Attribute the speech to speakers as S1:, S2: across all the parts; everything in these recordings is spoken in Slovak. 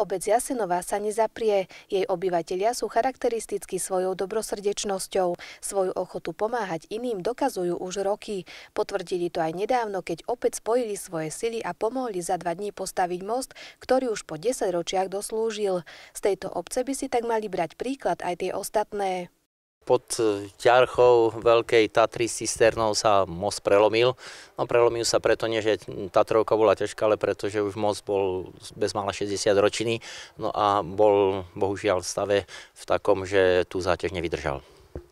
S1: Obec Jasenová sa nezaprie. Jej obyvatelia sú charakteristicky svojou dobrosrdečnosťou. Svoju ochotu pomáhať iným dokazujú už roky. Potvrdili to aj nedávno, keď opäť spojili svoje sily a pomohli za dva dní postaviť most, ktorý už po 10 ročiach doslúžil. Z tejto obce by si tak mali brať príklad aj tie ostatné
S2: pod e, ťarchou Veľkej Tatry s cisternou sa most prelomil. No prelomil sa preto nie, že Tatrovka bola ťažká, ale preto, že už most bol bez mála 60 ročný. No a bol bohužiaľ v stave v takom, že tú záťaž nevydržal.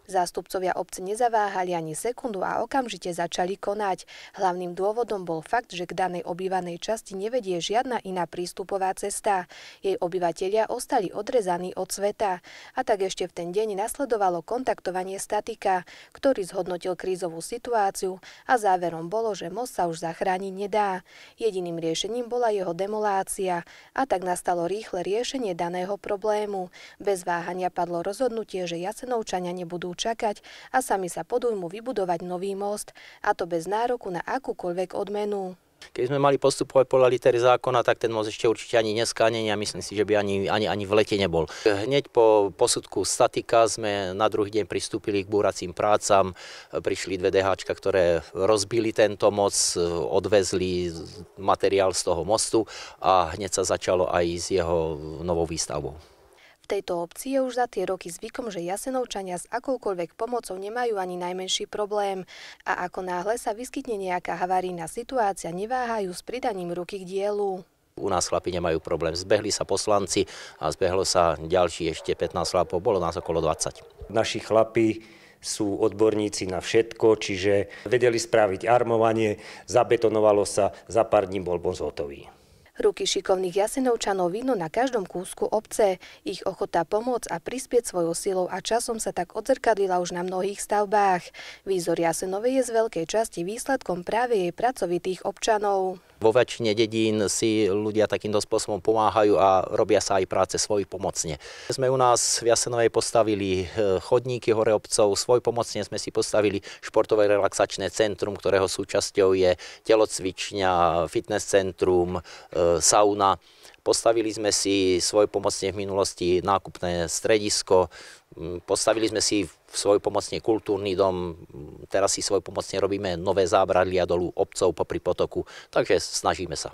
S1: Zástupcovia obce nezaváhali ani sekundu a okamžite začali konať. Hlavným dôvodom bol fakt, že k danej obývanej časti nevedie žiadna iná prístupová cesta. Jej obyvateľia ostali odrezaní od sveta. A tak ešte v ten deň nasledovalo kontaktovanie statika, ktorý zhodnotil krízovú situáciu a záverom bolo, že most sa už zachrániť nedá. Jediným riešením bola jeho demolácia a tak nastalo rýchle riešenie daného problému. Bez váhania padlo rozhodnutie, že Jasenovčania nebudú čakať a sami sa podujmu vybudovať nový most, a to bez nároku na akúkoľvek odmenu.
S2: Keď sme mali postupovať podľa litery zákona, tak ten most ešte určite ani dneska není a myslím si, že by ani, ani, ani v lete nebol. Hneď po posudku statika sme na druhý deň pristúpili k búracím prácam, prišli dve DH, ktoré rozbili tento most, odvezli materiál z toho mostu a hneď sa začalo aj s jeho novou výstavbou
S1: tejto obci je už za tie roky zvykom, že jasenovčania s akoukoľvek pomocou nemajú ani najmenší problém a ako náhle sa vyskytne nejaká havarína situácia, neváhajú s pridaním ruky k dielu.
S2: U nás chlapi nemajú problém. Zbehli sa poslanci a zbehlo sa ďalší ešte 15 chlapov, bolo nás okolo 20.
S3: Naši chlapi sú odborníci na všetko, čiže vedeli spraviť armovanie, zabetonovalo sa, za pár dní bol bonz zhotový.
S1: Ruky šikovných jasenovčanov vidno na každom kúsku obce. Ich ochota pomôcť a prispieť svojou silou a časom sa tak odzrkadila už na mnohých stavbách. Výzor Jasenovej je z veľkej časti výsledkom práve jej pracovitých občanov.
S2: Vo väčšine dedín si ľudia takýmto spôsobom pomáhajú a robia sa aj práce svoj pomocne. Sme u nás v Jasenovej postavili e, chodníky hore obcov, svoj pomocne sme si postavili športové relaxačné centrum, ktorého súčasťou je telocvičňa, fitness centrum, e, sauna. Postavili sme si svoj pomocne v minulosti nákupné stredisko, Postavili sme si svoj pomocne kultúrny dom, teraz si svoj pomocne robíme nové zábradlia dolu obcov popri potoku, takže snažíme sa.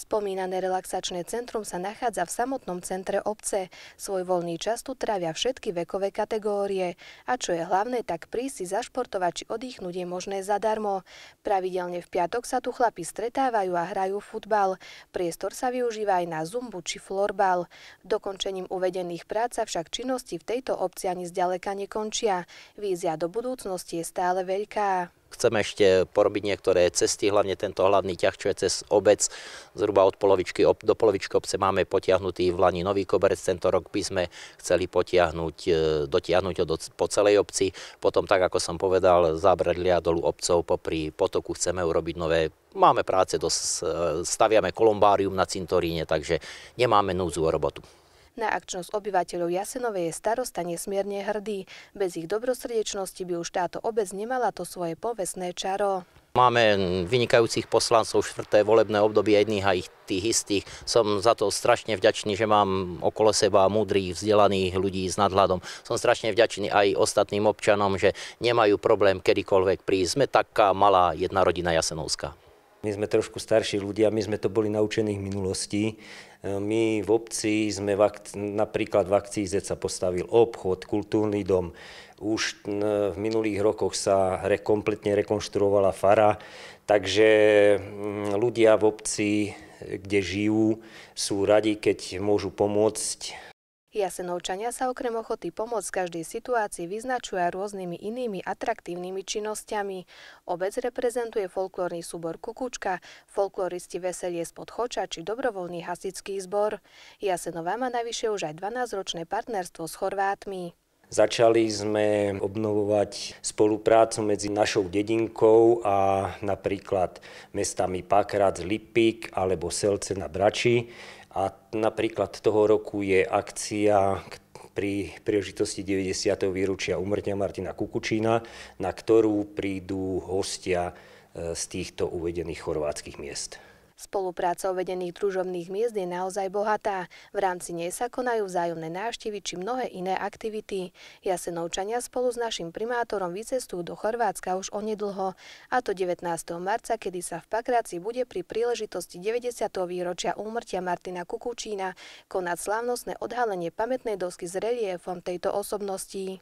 S1: Spomínané relaxačné centrum sa nachádza v samotnom centre obce. Svoj voľný čas tu trávia všetky vekové kategórie. A čo je hlavné, tak prísť si zašportovať či oddychnúť je možné zadarmo. Pravidelne v piatok sa tu chlapi stretávajú a hrajú futbal. Priestor sa využíva aj na zumbu či florbal. Dokončením uvedených prác sa však činnosti v tejto obci ani zďaleka nekončia. Vízia do budúcnosti je stále veľká.
S2: Chceme ešte porobiť niektoré cesty, hlavne tento hlavný ťah, čo je cez obec. Zhruba od polovičky do polovičky obce máme potiahnutý v Lani nový koberec. Tento rok by sme chceli potiahnuť, e, dotiahnuť ho do, po celej obci. Potom, tak ako som povedal, zábradlia dolu obcov popri potoku chceme urobiť nové Máme práce, dosť, e, staviame kolombárium na cintoríne, takže nemáme núdzu o robotu.
S1: Na akčnosť obyvateľov Jasenovej je starosta nesmierne hrdý. Bez ich dobrosrdečnosti by už táto obec nemala to svoje povestné čaro.
S2: Máme vynikajúcich poslancov štvrté volebné obdobie jedných a ich tých istých. Som za to strašne vďačný, že mám okolo seba múdrých, vzdelaných ľudí s nadhľadom. Som strašne vďačný aj ostatným občanom, že nemajú problém kedykoľvek prísť. Sme taká malá jedna rodina Jasenovská.
S3: My sme trošku starší ľudia, my sme to boli naučení v minulosti. E, my v obci sme akci- napríklad v akcii Z sa postavil obchod, kultúrny dom. Už v minulých rokoch sa re- kompletne rekonštruovala fara, takže ľudia v obci, kde žijú, sú radi, keď môžu pomôcť
S1: Jasenovčania sa okrem ochoty pomôcť v každej situácii vyznačujú aj rôznymi inými atraktívnymi činnosťami. Obec reprezentuje folklórny súbor Kukučka, folkloristi Veselie spod Choča či dobrovoľný hasičský zbor. Jasenová má navyše už aj 12-ročné partnerstvo s Chorvátmi.
S3: Začali sme obnovovať spoluprácu medzi našou dedinkou a napríklad mestami Pakrac, Lipík alebo Selce na Brači, a napríklad toho roku je akcia pri príležitosti 90. výročia umrtia Martina Kukučína, na ktorú prídu hostia e, z týchto uvedených chorvátskych miest.
S1: Spolupráca uvedených družobných miest je naozaj bohatá. V rámci nej sa konajú vzájomné návštevy či mnohé iné aktivity. Jasenovčania spolu s našim primátorom vycestujú do Chorvátska už onedlho, a to 19. marca, kedy sa v Pakráci bude pri príležitosti 90. výročia úmrtia Martina Kukučína konať slávnostné odhalenie pamätnej dosky s reliefom tejto osobnosti.